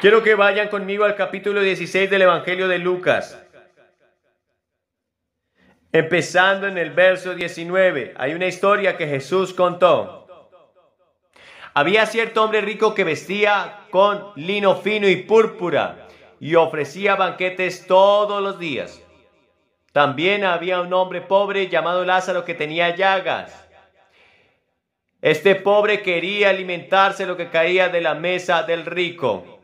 Quiero que vayan conmigo al capítulo 16 del Evangelio de Lucas. Empezando en el verso 19, hay una historia que Jesús contó. Había cierto hombre rico que vestía con lino fino y púrpura y ofrecía banquetes todos los días. También había un hombre pobre llamado Lázaro que tenía llagas. Este pobre quería alimentarse lo que caía de la mesa del rico.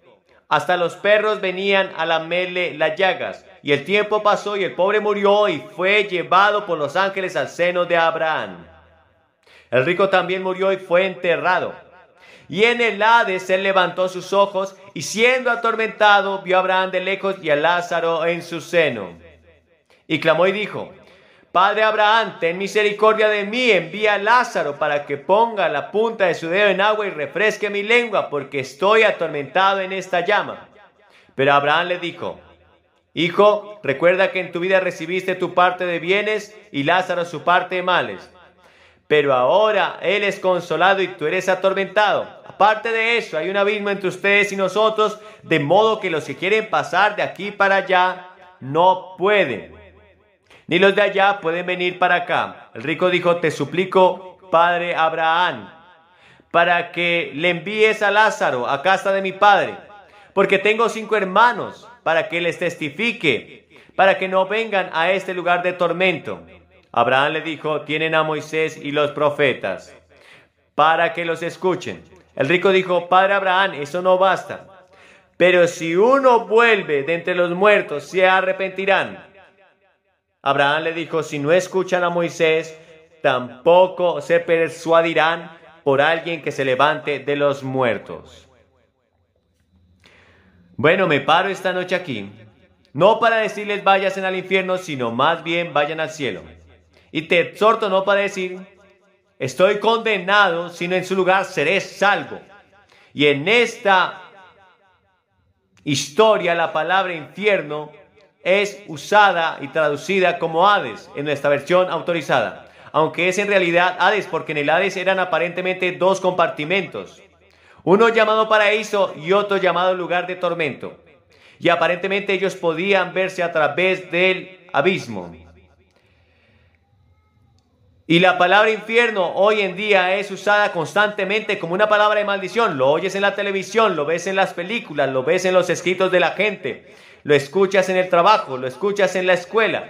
Hasta los perros venían a lamerle las llagas. Y el tiempo pasó y el pobre murió y fue llevado por los ángeles al seno de Abraham. El rico también murió y fue enterrado. Y en el Hades él levantó sus ojos y siendo atormentado vio a Abraham de lejos y a Lázaro en su seno. Y clamó y dijo, Padre Abraham, ten misericordia de mí, envía a Lázaro para que ponga la punta de su dedo en agua y refresque mi lengua, porque estoy atormentado en esta llama. Pero Abraham le dijo, Hijo, recuerda que en tu vida recibiste tu parte de bienes y Lázaro su parte de males. Pero ahora él es consolado y tú eres atormentado. Aparte de eso, hay un abismo entre ustedes y nosotros, de modo que los que quieren pasar de aquí para allá no pueden ni los de allá pueden venir para acá. El rico dijo, te suplico, padre Abraham, para que le envíes a Lázaro a casa de mi padre, porque tengo cinco hermanos, para que les testifique, para que no vengan a este lugar de tormento. Abraham le dijo, tienen a Moisés y los profetas, para que los escuchen. El rico dijo, Padre Abraham, eso no basta. Pero si uno vuelve de entre los muertos, se arrepentirán. Abraham le dijo, si no escuchan a Moisés, tampoco se persuadirán por alguien que se levante de los muertos. Bueno, me paro esta noche aquí, no para decirles vayan al infierno, sino más bien vayan al cielo. Y te exhorto no para decir, estoy condenado, sino en su lugar seré salvo. Y en esta historia la palabra infierno es usada y traducida como Hades en nuestra versión autorizada, aunque es en realidad Hades porque en el Hades eran aparentemente dos compartimentos, uno llamado paraíso y otro llamado lugar de tormento, y aparentemente ellos podían verse a través del abismo. Y la palabra infierno hoy en día es usada constantemente como una palabra de maldición. Lo oyes en la televisión, lo ves en las películas, lo ves en los escritos de la gente lo escuchas en el trabajo, lo escuchas en la escuela.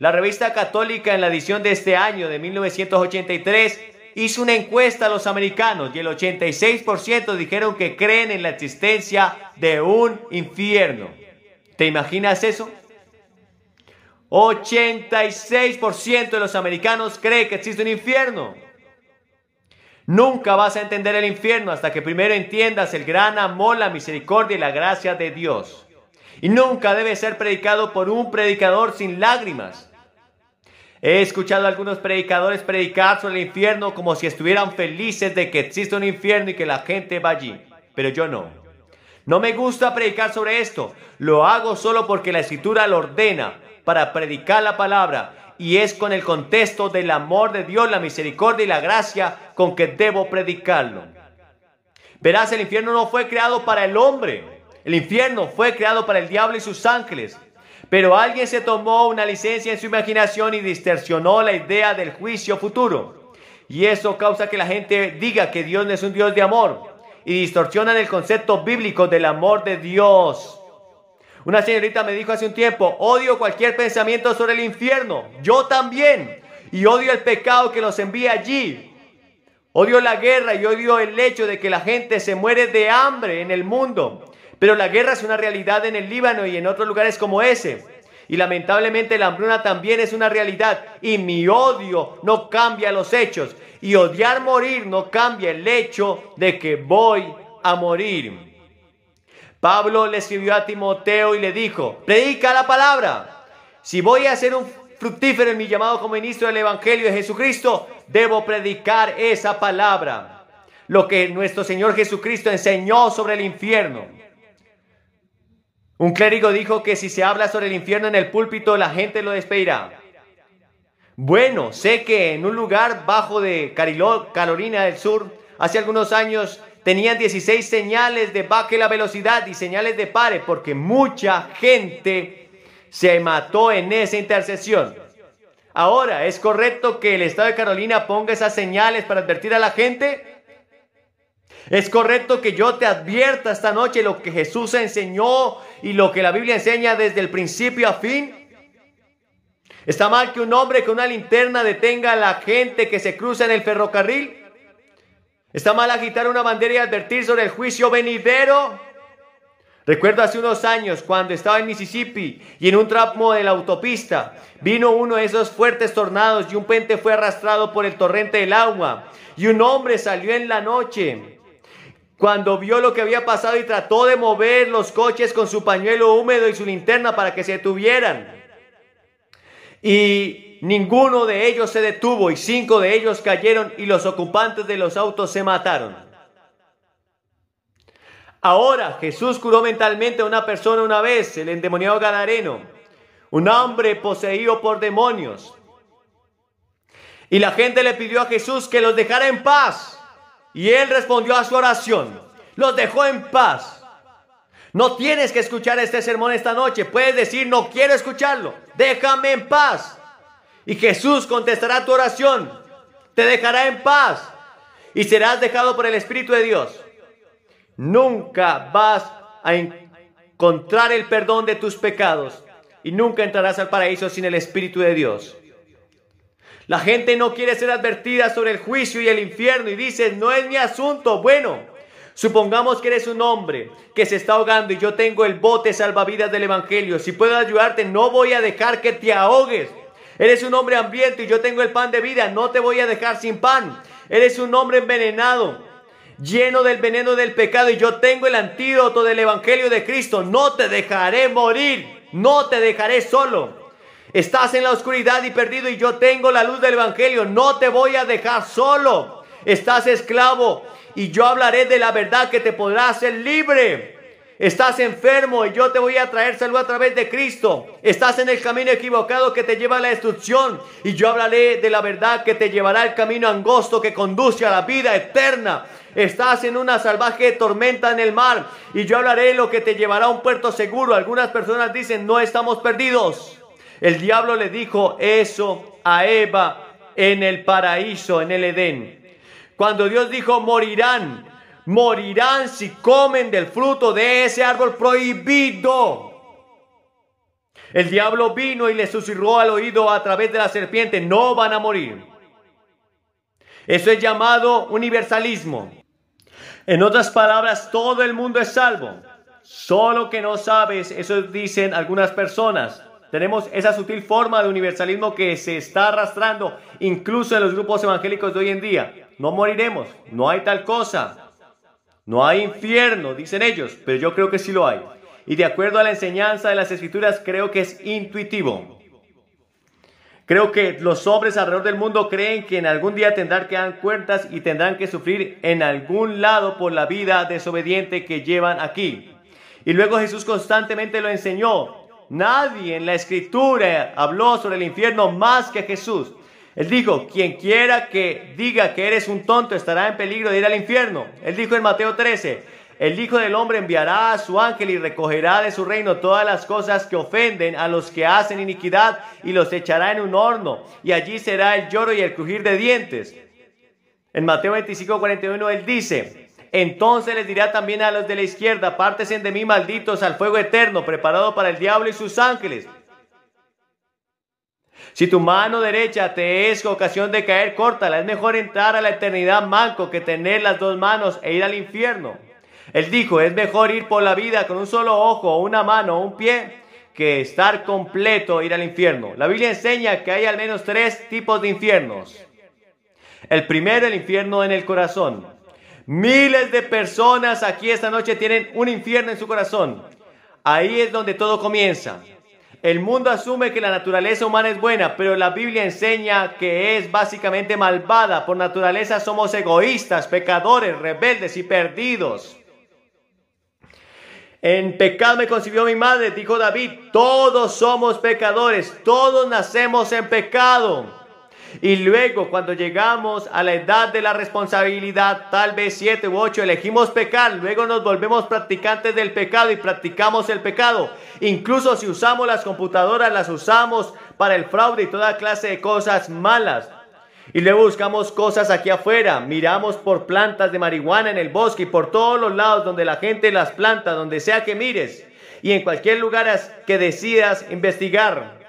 La revista católica en la edición de este año de 1983 hizo una encuesta a los americanos y el 86% dijeron que creen en la existencia de un infierno. ¿Te imaginas eso? 86% de los americanos cree que existe un infierno. Nunca vas a entender el infierno hasta que primero entiendas el gran amor, la misericordia y la gracia de Dios y nunca debe ser predicado por un predicador sin lágrimas. He escuchado a algunos predicadores predicar sobre el infierno como si estuvieran felices de que existe un infierno y que la gente va allí, pero yo no. No me gusta predicar sobre esto, lo hago solo porque la escritura lo ordena para predicar la palabra y es con el contexto del amor de Dios, la misericordia y la gracia con que debo predicarlo. Verás, el infierno no fue creado para el hombre, el infierno fue creado para el diablo y sus ángeles. Pero alguien se tomó una licencia en su imaginación y distorsionó la idea del juicio futuro. Y eso causa que la gente diga que Dios no es un Dios de amor y distorsionan el concepto bíblico del amor de Dios. Una señorita me dijo hace un tiempo, odio cualquier pensamiento sobre el infierno, yo también, y odio el pecado que los envía allí. Odio la guerra y odio el hecho de que la gente se muere de hambre en el mundo. Pero la guerra es una realidad en el Líbano y en otros lugares como ese. Y lamentablemente la hambruna también es una realidad. Y mi odio no cambia los hechos. Y odiar morir no cambia el hecho de que voy a morir. Pablo le escribió a Timoteo y le dijo, predica la palabra. Si voy a ser un fructífero en mi llamado como ministro del Evangelio de Jesucristo, debo predicar esa palabra. Lo que nuestro Señor Jesucristo enseñó sobre el infierno. Un clérigo dijo que si se habla sobre el infierno en el púlpito, la gente lo despedirá. Bueno, sé que en un lugar bajo de Carolina del Sur, hace algunos años tenían 16 señales de baje la velocidad y señales de pare, porque mucha gente se mató en esa intercesión. Ahora, ¿es correcto que el Estado de Carolina ponga esas señales para advertir a la gente? Es correcto que yo te advierta esta noche lo que Jesús enseñó y lo que la Biblia enseña desde el principio a fin. ¿Está mal que un hombre con una linterna detenga a la gente que se cruza en el ferrocarril? ¿Está mal agitar una bandera y advertir sobre el juicio venidero? Recuerdo hace unos años cuando estaba en Mississippi y en un tramo de la autopista vino uno de esos fuertes tornados y un puente fue arrastrado por el torrente del agua y un hombre salió en la noche cuando vio lo que había pasado y trató de mover los coches con su pañuelo húmedo y su linterna para que se detuvieran. Y ninguno de ellos se detuvo y cinco de ellos cayeron y los ocupantes de los autos se mataron. Ahora Jesús curó mentalmente a una persona una vez, el endemoniado Gadareno, un hombre poseído por demonios. Y la gente le pidió a Jesús que los dejara en paz y él respondió a su oración. Los dejó en paz. No tienes que escuchar este sermón esta noche. Puedes decir, no quiero escucharlo. Déjame en paz. Y Jesús contestará tu oración. Te dejará en paz. Y serás dejado por el Espíritu de Dios. Nunca vas a encontrar el perdón de tus pecados. Y nunca entrarás al paraíso sin el Espíritu de Dios. La gente no quiere ser advertida sobre el juicio y el infierno y dice, no es mi asunto. Bueno, supongamos que eres un hombre que se está ahogando y yo tengo el bote salvavidas del Evangelio. Si puedo ayudarte, no voy a dejar que te ahogues. Eres un hombre hambriento y yo tengo el pan de vida, no te voy a dejar sin pan. Eres un hombre envenenado, lleno del veneno del pecado y yo tengo el antídoto del Evangelio de Cristo. No te dejaré morir, no te dejaré solo. Estás en la oscuridad y perdido y yo tengo la luz del Evangelio. No te voy a dejar solo. Estás esclavo y yo hablaré de la verdad que te podrá hacer libre. Estás enfermo y yo te voy a traer salud a través de Cristo. Estás en el camino equivocado que te lleva a la destrucción y yo hablaré de la verdad que te llevará al camino angosto que conduce a la vida eterna. Estás en una salvaje tormenta en el mar y yo hablaré de lo que te llevará a un puerto seguro. Algunas personas dicen, no estamos perdidos. El diablo le dijo eso a Eva en el paraíso, en el Edén. Cuando Dios dijo, morirán, morirán si comen del fruto de ese árbol prohibido. El diablo vino y le susurró al oído a través de la serpiente, no van a morir. Eso es llamado universalismo. En otras palabras, todo el mundo es salvo. Solo que no sabes, eso dicen algunas personas. Tenemos esa sutil forma de universalismo que se está arrastrando incluso en los grupos evangélicos de hoy en día. No moriremos, no hay tal cosa, no hay infierno, dicen ellos, pero yo creo que sí lo hay. Y de acuerdo a la enseñanza de las escrituras, creo que es intuitivo. Creo que los hombres alrededor del mundo creen que en algún día tendrán que dar cuentas y tendrán que sufrir en algún lado por la vida desobediente que llevan aquí. Y luego Jesús constantemente lo enseñó. Nadie en la escritura habló sobre el infierno más que Jesús. Él dijo, quien quiera que diga que eres un tonto estará en peligro de ir al infierno. Él dijo en Mateo 13, el Hijo del Hombre enviará a su ángel y recogerá de su reino todas las cosas que ofenden a los que hacen iniquidad y los echará en un horno y allí será el lloro y el crujir de dientes. En Mateo 25, 41 él dice, entonces les dirá también a los de la izquierda, pártesen de mí malditos al fuego eterno, preparado para el diablo y sus ángeles. Si tu mano derecha te es ocasión de caer, córtala. Es mejor entrar a la eternidad manco que tener las dos manos e ir al infierno. Él dijo, es mejor ir por la vida con un solo ojo, una mano, o un pie, que estar completo e ir al infierno. La Biblia enseña que hay al menos tres tipos de infiernos. El primero, el infierno en el corazón. Miles de personas aquí esta noche tienen un infierno en su corazón. Ahí es donde todo comienza. El mundo asume que la naturaleza humana es buena, pero la Biblia enseña que es básicamente malvada. Por naturaleza somos egoístas, pecadores, rebeldes y perdidos. En pecado me concibió mi madre, dijo David. Todos somos pecadores, todos nacemos en pecado. Y luego cuando llegamos a la edad de la responsabilidad, tal vez siete u ocho, elegimos pecar, luego nos volvemos practicantes del pecado y practicamos el pecado. Incluso si usamos las computadoras, las usamos para el fraude y toda clase de cosas malas. Y luego buscamos cosas aquí afuera, miramos por plantas de marihuana en el bosque y por todos los lados donde la gente las planta, donde sea que mires y en cualquier lugar que decidas investigar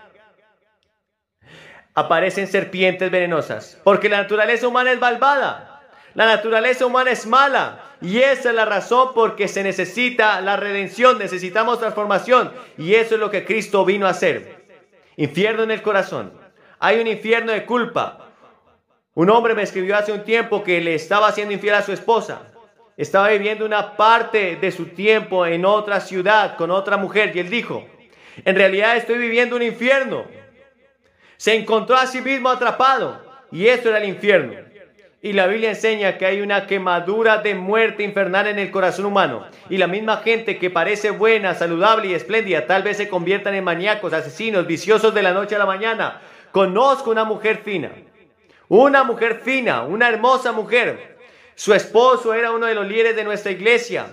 aparecen serpientes venenosas. Porque la naturaleza humana es malvada. La naturaleza humana es mala. Y esa es la razón por porque se necesita la redención, necesitamos transformación. Y eso es lo que Cristo vino a hacer. Infierno en el corazón. Hay un infierno de culpa. Un hombre me escribió hace un tiempo que le estaba haciendo infiel a su esposa. Estaba viviendo una parte de su tiempo en otra ciudad con otra mujer y él dijo, en realidad estoy viviendo un infierno se encontró a sí mismo atrapado y esto era el infierno. Y la Biblia enseña que hay una quemadura de muerte infernal en el corazón humano. Y la misma gente que parece buena, saludable y espléndida, tal vez se conviertan en maníacos, asesinos, viciosos de la noche a la mañana. Conozco una mujer fina, una mujer fina, una hermosa mujer. Su esposo era uno de los líderes de nuestra iglesia.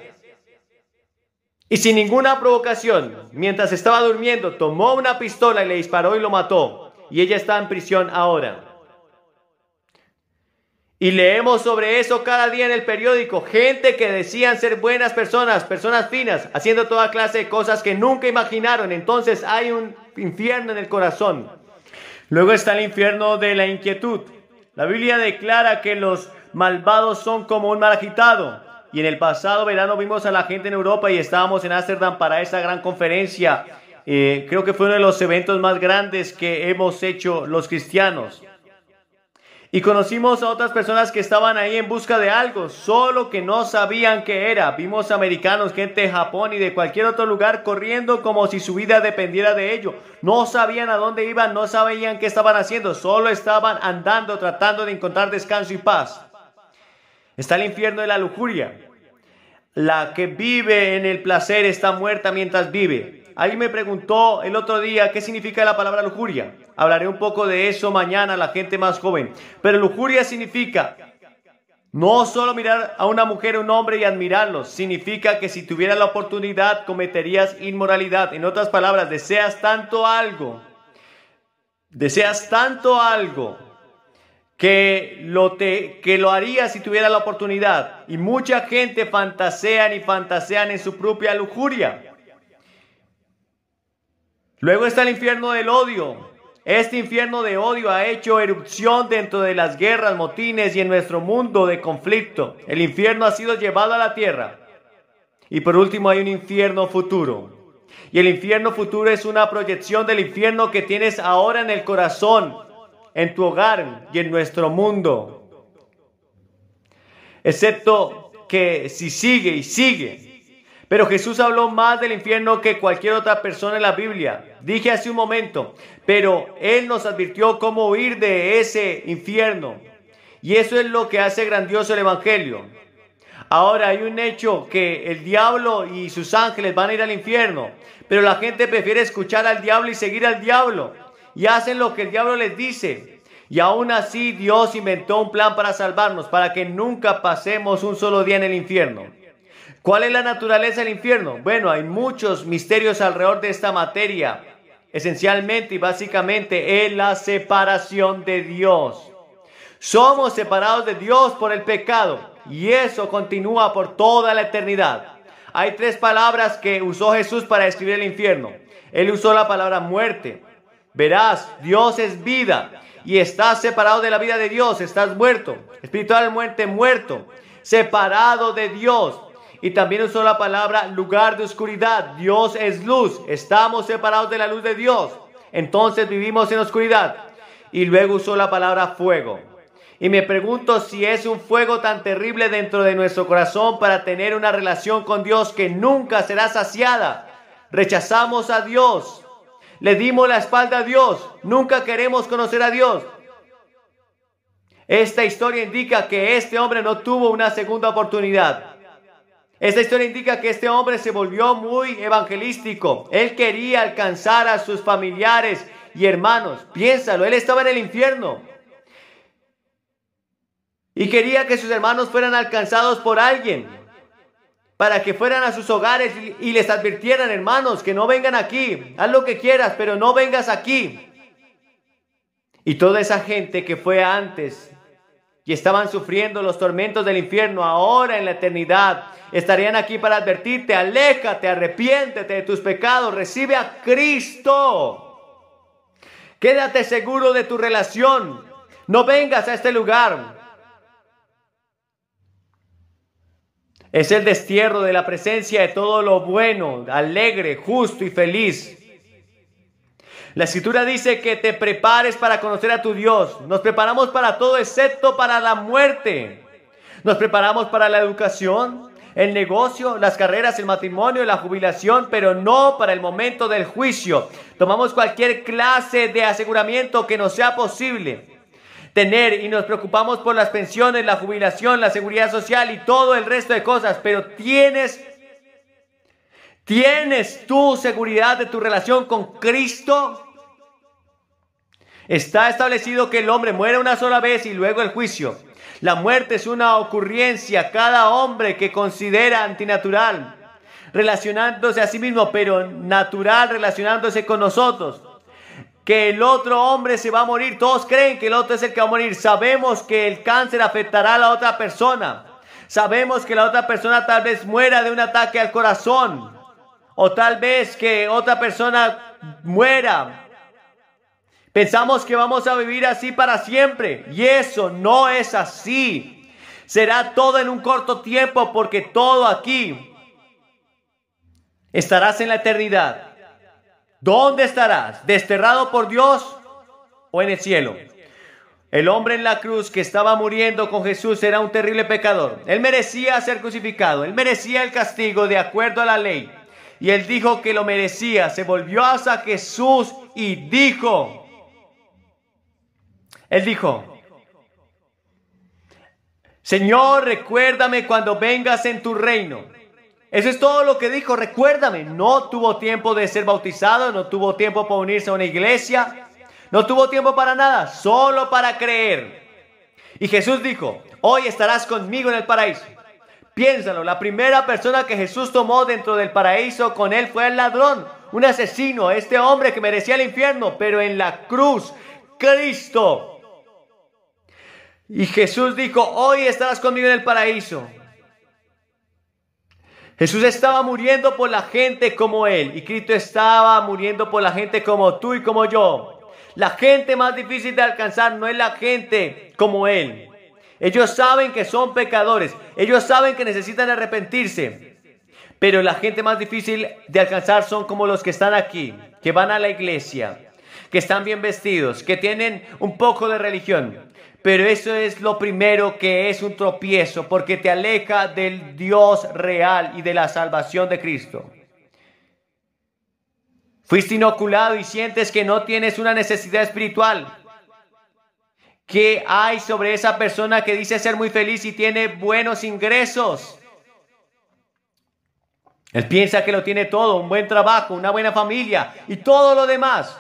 Y sin ninguna provocación, mientras estaba durmiendo, tomó una pistola y le disparó y lo mató y ella está en prisión ahora. Y leemos sobre eso cada día en el periódico. Gente que decían ser buenas personas, personas finas, haciendo toda clase de cosas que nunca imaginaron. Entonces hay un infierno en el corazón. Luego está el infierno de la inquietud. La Biblia declara que los malvados son como un mal agitado. Y en el pasado verano vimos a la gente en Europa y estábamos en Ámsterdam para esa gran conferencia eh, creo que fue uno de los eventos más grandes que hemos hecho los cristianos. Y conocimos a otras personas que estaban ahí en busca de algo, solo que no sabían qué era. Vimos americanos, gente de Japón y de cualquier otro lugar corriendo como si su vida dependiera de ello. No sabían a dónde iban, no sabían qué estaban haciendo, solo estaban andando tratando de encontrar descanso y paz. Está el infierno de la lujuria. La que vive en el placer está muerta mientras vive. Alguien me preguntó el otro día qué significa la palabra lujuria. Hablaré un poco de eso mañana a la gente más joven. Pero lujuria significa no solo mirar a una mujer o un hombre y admirarlos, significa que si tuvieras la oportunidad cometerías inmoralidad. En otras palabras, deseas tanto algo, deseas tanto algo que lo, te, que lo harías si tuvieras la oportunidad. Y mucha gente fantasean y fantasean en su propia lujuria. Luego está el infierno del odio. Este infierno de odio ha hecho erupción dentro de las guerras, motines y en nuestro mundo de conflicto. El infierno ha sido llevado a la tierra. Y por último hay un infierno futuro. Y el infierno futuro es una proyección del infierno que tienes ahora en el corazón, en tu hogar y en nuestro mundo. Excepto que si sigue y sigue pero Jesús habló más del infierno que cualquier otra persona en la Biblia. Dije hace un momento, pero Él nos advirtió cómo huir de ese infierno. Y eso es lo que hace grandioso el Evangelio. Ahora hay un hecho que el diablo y sus ángeles van a ir al infierno, pero la gente prefiere escuchar al diablo y seguir al diablo. Y hacen lo que el diablo les dice. Y aún así Dios inventó un plan para salvarnos, para que nunca pasemos un solo día en el infierno. ¿Cuál es la naturaleza del infierno? Bueno, hay muchos misterios alrededor de esta materia. Esencialmente y básicamente es la separación de Dios. Somos separados de Dios por el pecado y eso continúa por toda la eternidad. Hay tres palabras que usó Jesús para describir el infierno. Él usó la palabra muerte. Verás, Dios es vida y estás separado de la vida de Dios, estás muerto. Espiritualmente muerto, separado de Dios y también usó la palabra lugar de oscuridad. Dios es luz. Estamos separados de la luz de Dios. Entonces vivimos en oscuridad. Y luego usó la palabra fuego. Y me pregunto si es un fuego tan terrible dentro de nuestro corazón para tener una relación con Dios que nunca será saciada. Rechazamos a Dios. Le dimos la espalda a Dios. Nunca queremos conocer a Dios. Esta historia indica que este hombre no tuvo una segunda oportunidad. Esta historia indica que este hombre se volvió muy evangelístico. Él quería alcanzar a sus familiares y hermanos. Piénsalo, él estaba en el infierno. Y quería que sus hermanos fueran alcanzados por alguien. Para que fueran a sus hogares y, les advirtieran, hermanos, que no vengan aquí. Haz lo que quieras, pero no vengas aquí. Y toda esa gente que fue antes y estaban sufriendo los tormentos del infierno ahora en la eternidad. Estarían aquí para advertirte, aléjate, arrepiéntete de tus pecados, recibe a Cristo. Quédate seguro de tu relación. No vengas a este lugar. Es el destierro de la presencia de todo lo bueno, alegre, justo y feliz. La escritura dice que te prepares para conocer a tu Dios. Nos preparamos para todo excepto para la muerte. Nos preparamos para la educación, el negocio, las carreras, el matrimonio, la jubilación, pero no para el momento del juicio. Tomamos cualquier clase de aseguramiento que nos sea posible tener y nos preocupamos por las pensiones, la jubilación, la seguridad social y todo el resto de cosas, pero tienes ¿Tienes tu seguridad de tu relación con Cristo? Está establecido que el hombre muere una sola vez y luego el juicio. La muerte es una ocurrencia cada hombre que considera antinatural, relacionándose a sí mismo, pero natural relacionándose con nosotros. Que el otro hombre se va a morir, todos creen que el otro es el que va a morir. Sabemos que el cáncer afectará a la otra persona. Sabemos que la otra persona tal vez muera de un ataque al corazón. O tal vez que otra persona muera. Pensamos que vamos a vivir así para siempre. Y eso no es así. Será todo en un corto tiempo porque todo aquí estarás en la eternidad. ¿Dónde estarás? ¿Desterrado por Dios o en el cielo? El hombre en la cruz que estaba muriendo con Jesús era un terrible pecador. Él merecía ser crucificado. Él merecía el castigo de acuerdo a la ley y él dijo que lo merecía. Se volvió hacia Jesús y dijo, él dijo, Señor, recuérdame cuando vengas en tu reino. Eso es todo lo que dijo, recuérdame. No tuvo tiempo de ser bautizado, no tuvo tiempo para unirse a una iglesia, no tuvo tiempo para nada, solo para creer. Y Jesús dijo, hoy estarás conmigo en el paraíso. Piénsalo, la primera persona que Jesús tomó dentro del paraíso con él fue el ladrón, un asesino, este hombre que merecía el infierno, pero en la cruz, Cristo. Y Jesús dijo, hoy estarás conmigo en el paraíso. Jesús estaba muriendo por la gente como él y Cristo estaba muriendo por la gente como tú y como yo. La gente más difícil de alcanzar no es la gente como él, ellos saben que son pecadores. Ellos saben que necesitan arrepentirse. Pero la gente más difícil de alcanzar son como los que están aquí, que van a la iglesia, que están bien vestidos, que tienen un poco de religión. Pero eso es lo primero que es un tropiezo, porque te aleja del Dios real y de la salvación de Cristo. Fuiste inoculado y sientes que no tienes una necesidad espiritual. ¿Qué hay sobre esa persona que dice ser muy feliz y tiene buenos ingresos. Él piensa que lo tiene todo, un buen trabajo, una buena familia y todo lo demás.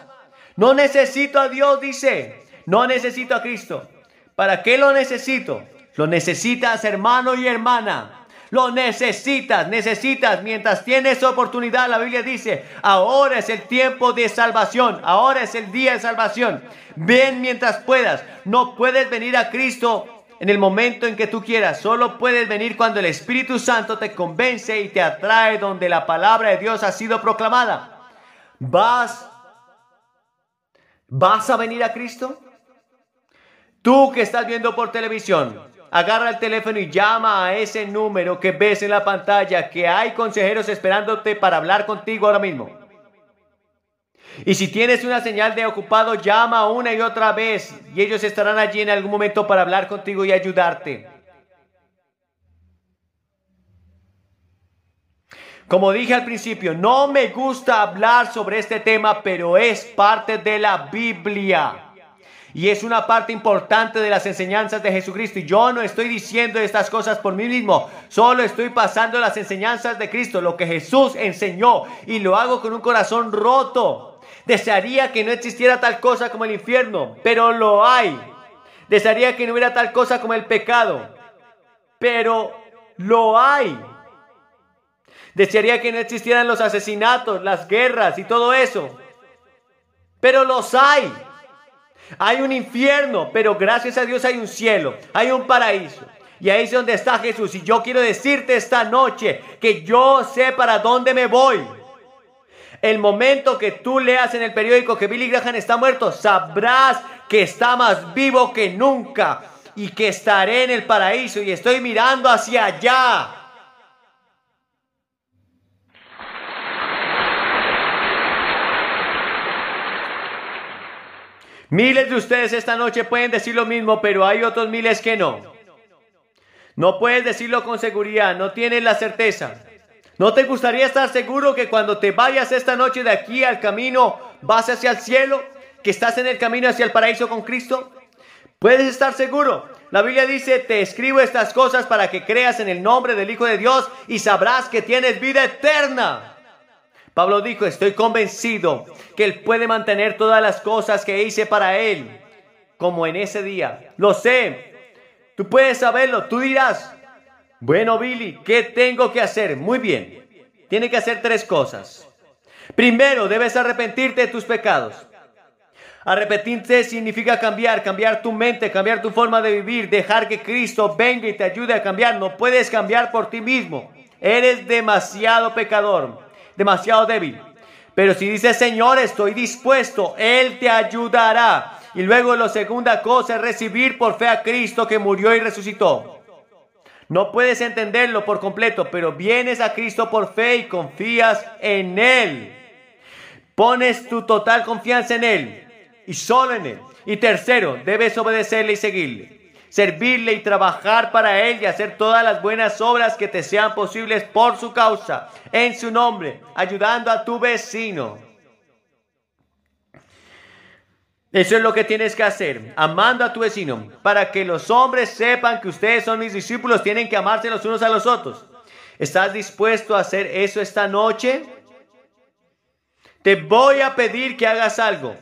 No necesito a Dios, dice. No necesito a Cristo. ¿Para qué lo necesito? Lo necesitas, hermano y hermana. Lo necesitas, necesitas. Mientras tienes oportunidad, la Biblia dice, ahora es el tiempo de salvación, ahora es el día de salvación. Ven mientras puedas. No puedes venir a Cristo en el momento en que tú quieras. Solo puedes venir cuando el Espíritu Santo te convence y te atrae donde la palabra de Dios ha sido proclamada. ¿Vas, vas a venir a Cristo? Tú que estás viendo por televisión, agarra el teléfono y llama a ese número que ves en la pantalla, que hay consejeros esperándote para hablar contigo ahora mismo. Y si tienes una señal de ocupado, llama una y otra vez y ellos estarán allí en algún momento para hablar contigo y ayudarte. Como dije al principio, no me gusta hablar sobre este tema, pero es parte de la Biblia. Y es una parte importante de las enseñanzas de Jesucristo. Y yo no estoy diciendo estas cosas por mí mismo. Solo estoy pasando las enseñanzas de Cristo, lo que Jesús enseñó. Y lo hago con un corazón roto. Desearía que no existiera tal cosa como el infierno, pero lo hay. Desearía que no hubiera tal cosa como el pecado, pero lo hay. Desearía que no existieran los asesinatos, las guerras y todo eso, pero los hay. Hay un infierno, pero gracias a Dios hay un cielo, hay un paraíso. Y ahí es donde está Jesús. Y yo quiero decirte esta noche que yo sé para dónde me voy. El momento que tú leas en el periódico que Billy Graham está muerto, sabrás que está más vivo que nunca y que estaré en el paraíso y estoy mirando hacia allá. Miles de ustedes esta noche pueden decir lo mismo, pero hay otros miles que no. No puedes decirlo con seguridad, no tienes la certeza. ¿No te gustaría estar seguro que cuando te vayas esta noche de aquí al camino, vas hacia el cielo? ¿Que estás en el camino hacia el paraíso con Cristo? Puedes estar seguro. La Biblia dice, te escribo estas cosas para que creas en el nombre del Hijo de Dios y sabrás que tienes vida eterna. Pablo dijo, estoy convencido que Él puede mantener todas las cosas que hice para Él, como en ese día. Lo sé, tú puedes saberlo, tú dirás, bueno Billy, ¿qué tengo que hacer? Muy bien, tiene que hacer tres cosas. Primero, debes arrepentirte de tus pecados. Arrepentirte significa cambiar, cambiar tu mente, cambiar tu forma de vivir, dejar que Cristo venga y te ayude a cambiar. No puedes cambiar por ti mismo. Eres demasiado pecador demasiado débil. Pero si dices, Señor, estoy dispuesto, Él te ayudará. Y luego la segunda cosa es recibir por fe a Cristo que murió y resucitó. No puedes entenderlo por completo, pero vienes a Cristo por fe y confías en Él. Pones tu total confianza en Él y solo en Él. Y tercero, debes obedecerle y seguirle servirle y trabajar para Él y hacer todas las buenas obras que te sean posibles por su causa, en su nombre, ayudando a tu vecino. Eso es lo que tienes que hacer, amando a tu vecino, para que los hombres sepan que ustedes son mis discípulos, tienen que amarse los unos a los otros. ¿Estás dispuesto a hacer eso esta noche? Te voy a pedir que hagas algo.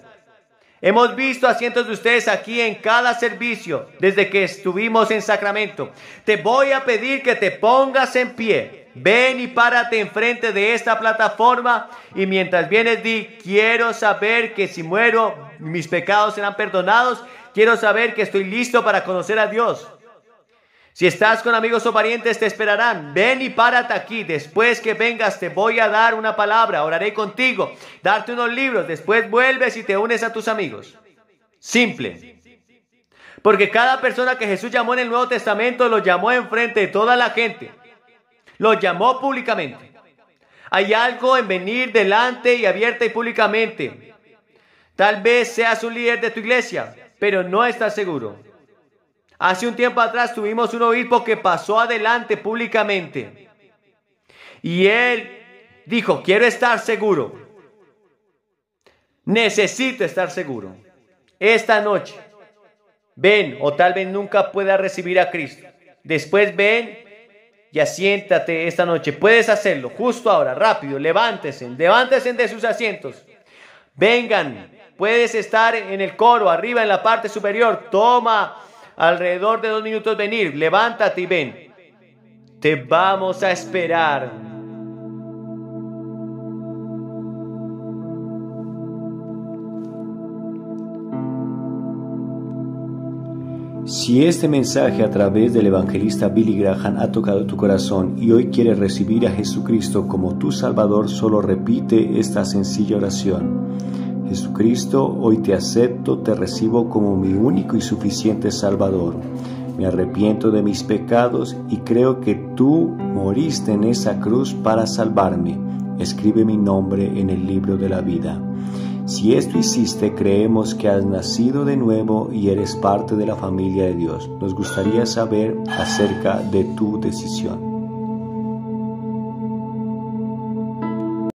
Hemos visto a cientos de ustedes aquí en cada servicio desde que estuvimos en Sacramento. Te voy a pedir que te pongas en pie. Ven y párate enfrente de esta plataforma y mientras vienes di, quiero saber que si muero mis pecados serán perdonados, quiero saber que estoy listo para conocer a Dios. Si estás con amigos o parientes, te esperarán. Ven y párate aquí. Después que vengas, te voy a dar una palabra. Oraré contigo. Darte unos libros. Después vuelves y te unes a tus amigos. Simple. Porque cada persona que Jesús llamó en el Nuevo Testamento lo llamó enfrente de toda la gente. Lo llamó públicamente. Hay algo en venir delante y abierta y públicamente. Tal vez seas un líder de tu iglesia, pero no estás seguro. Hace un tiempo atrás tuvimos un obispo que pasó adelante públicamente. Y él dijo, quiero estar seguro. Necesito estar seguro. Esta noche, ven o tal vez nunca pueda recibir a Cristo. Después ven y asiéntate esta noche. Puedes hacerlo justo ahora, rápido. levántense levántese de sus asientos. Vengan, puedes estar en el coro, arriba en la parte superior. Toma alrededor de dos minutos venir, levántate y ven. Te vamos a esperar. Si este mensaje a través del evangelista Billy Graham ha tocado tu corazón y hoy quieres recibir a Jesucristo como tu Salvador, solo repite esta sencilla oración. Jesucristo, hoy te acepto, te recibo como mi único y suficiente Salvador. Me arrepiento de mis pecados y creo que tú moriste en esa cruz para salvarme. Escribe mi nombre en el libro de la vida. Si esto hiciste, creemos que has nacido de nuevo y eres parte de la familia de Dios. Nos gustaría saber acerca de tu decisión.